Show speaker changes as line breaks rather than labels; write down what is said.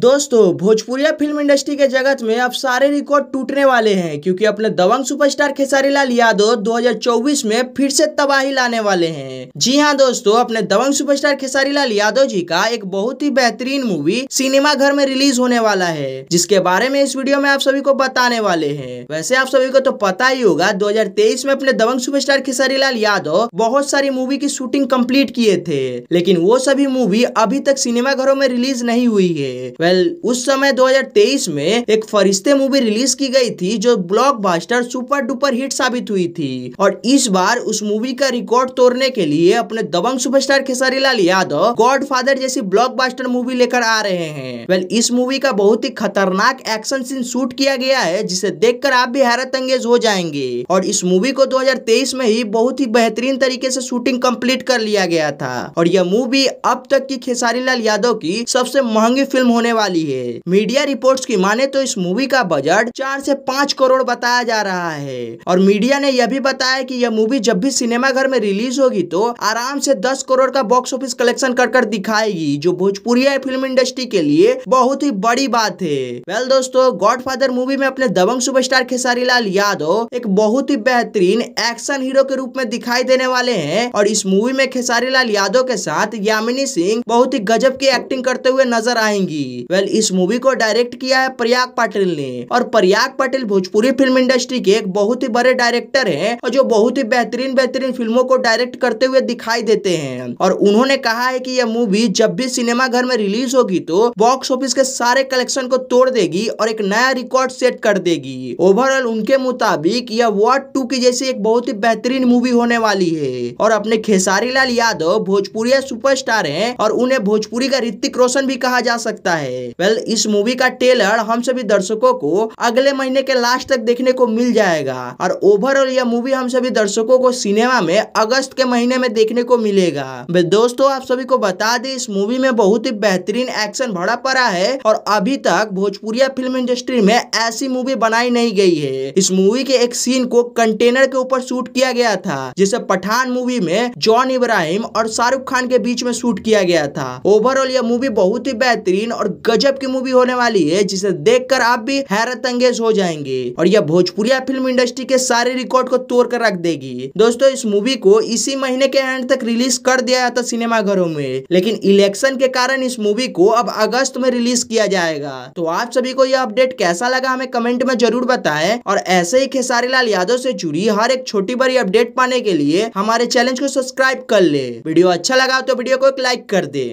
दोस्तों भोजपुरिया film industry के जगत में अब सारे रिकॉर्ड टूटने वाले हैं क्योंकि अपने दबंग सुपरस्टार खेसारी लाल यादव 2024 में फिर से तबाही लाने वाले हैं जी हाँ दोस्तों अपने दबंग सुपरस्टार खेसारी लाल यादव जी का एक बहुत ही बेहतरीन मूवी सिनेमा घर में रिलीज होने वाला है जिसके बारे में इस वीडियो में आप सभी को बताने वाले है वैसे आप सभी को तो पता ही होगा दो में अपने दबंग सुपर खेसारी लाल यादव बहुत सारी मूवी की शूटिंग कम्प्लीट किए थे लेकिन वो सभी मूवी अभी तक सिनेमा घरों में रिलीज नहीं हुई है वेल उस समय 2023 में एक फरिश्ते मूवी रिलीज की गई थी जो ब्लॉकबस्टर सुपर डुपर हिट साबित हुई थी और इस बार उस मूवी का रिकॉर्ड तोड़ने के लिए अपने दबंग superstar Khesari Lal Yadav god father जैसी ब्लॉकबस्टर मूवी लेकर आ रहे हैं वेल इस मूवी का बहुत ही खतरनाक एक्शन सीन शूट किया गया है जिसे देख आप भी हैरत अंगेज हो जाएंगे और इस मूवी को दो में ही बहुत ही बेहतरीन तरीके से शूटिंग कम्प्लीट कर लिया गया था और यह मूवी अब तक की खेसारी लाल यादव की सबसे महंगी फिल्म होने वाली है मीडिया रिपोर्ट्स की माने तो इस मूवी का बजट चार से पाँच करोड़ बताया जा रहा है और मीडिया ने यह भी बताया कि यह मूवी जब भी सिनेमा घर में रिलीज होगी तो आराम से दस करोड़ का बॉक्स ऑफिस कलेक्शन कर कर दिखाएगी जो भोजपुरी फिल्म इंडस्ट्री के लिए बहुत ही बड़ी बात है वेल दोस्तों गॉड मूवी में अपने दबंग सुपर खेसारी लाल यादव एक बहुत ही बेहतरीन एक्शन हीरो के रूप में दिखाई देने वाले है और इस मूवी में खेसारी लाल यादव के साथ यामिनी सिंह बहुत ही गजब की एक्टिंग करते हुए नजर आएंगी वेल इस मूवी को डायरेक्ट किया है प्रयाग पाटिल ने और प्रयाग पाटिल भोजपुरी फिल्म इंडस्ट्री के एक बहुत ही बड़े डायरेक्टर है और जो बहुत ही बेहतरीन बेहतरीन फिल्मों को डायरेक्ट करते हुए दिखाई देते हैं और उन्होंने कहा है की यह मूवी जब भी सिनेमा घर में रिलीज होगी तो बॉक्स ऑफिस के सारे कलेक्शन को तोड़ देगी और एक नया रिकॉर्ड सेट कर देगी ओवरऑल उनके मुताबिक यह वार्ड टू की जैसी एक बहुत ही बेहतरीन मूवी होने वाली है और अपने खेसारी लाल यादव भोजपुरी सुपरस्टार हैं और उन्हें भोजपुरी का ऋतिक रोशन भी कहा जा सकता है है वेल इस मूवी का ट्रेलर हम सभी दर्शकों को अगले महीने के लास्ट तक देखने को मिल जाएगा और ओवरऑल यह मूवी हम सभी दर्शकों को सिनेमा में अगस्त के महीने में देखने को मिलेगा दोस्तों आप सभी को बता दें इस मूवी में बहुत ही बेहतरीन एक्शन भरा पड़ा है और अभी तक भोजपुरिया फिल्म इंडस्ट्री में ऐसी मूवी बनाई नहीं गई है इस मूवी के एक सीन को कंटेनर के ऊपर शूट किया गया था जिसे पठान मूवी में जॉन इब्राहिम और शाहरुख खान के बीच में शूट किया गया था ओवरऑल यह मूवी बहुत ही बेहतरीन और गजब की मूवी होने वाली है जिसे देखकर आप भी हैरत अंगेज हो जाएंगे और यह भोजपुरिया फिल्म इंडस्ट्री के सारे रिकॉर्ड को तोड़ कर रख देगी दोस्तों इस मूवी को इसी महीने के एंड तक रिलीज कर दिया जाता घरों में लेकिन इलेक्शन के कारण इस मूवी को अब अगस्त में रिलीज किया जाएगा तो आप सभी को यह अपडेट कैसा लगा हमें कमेंट में जरूर बताएं और ऐसे ही खेसारी लाल यादव से जुड़ी हर एक छोटी बड़ी अपडेट पाने के लिए हमारे चैनल को सब्सक्राइब कर ले वीडियो अच्छा लगा तो वीडियो को एक लाइक कर दे